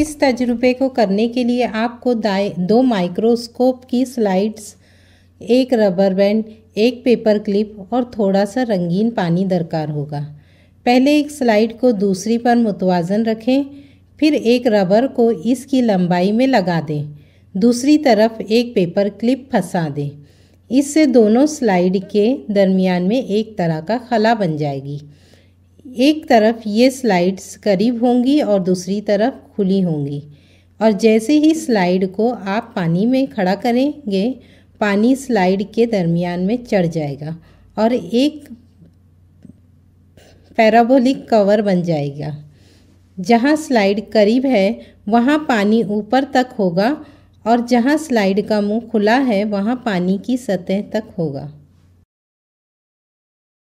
इस तजुर्बे को करने के लिए आपको दो माइक्रोस्कोप की स्लाइड्स एक रबर बैंड एक पेपर क्लिप और थोड़ा सा रंगीन पानी दरकार होगा पहले एक स्लाइड को दूसरी पर मुतवाजन रखें फिर एक रबर को इसकी लंबाई में लगा दें दूसरी तरफ एक पेपर क्लिप फंसा दें इससे दोनों स्लाइड के दरमियान में एक तरह का खला बन जाएगी एक तरफ ये स्लाइड्स करीब होंगी और दूसरी तरफ खुली होंगी और जैसे ही स्लाइड को आप पानी में खड़ा करेंगे पानी स्लाइड के दरमियान में चढ़ जाएगा और एक पैराबोलिक कवर बन जाएगा जहाँ स्लाइड करीब है वहाँ पानी ऊपर तक होगा और जहाँ स्लाइड का मुंह खुला है वहाँ पानी की सतह तक होगा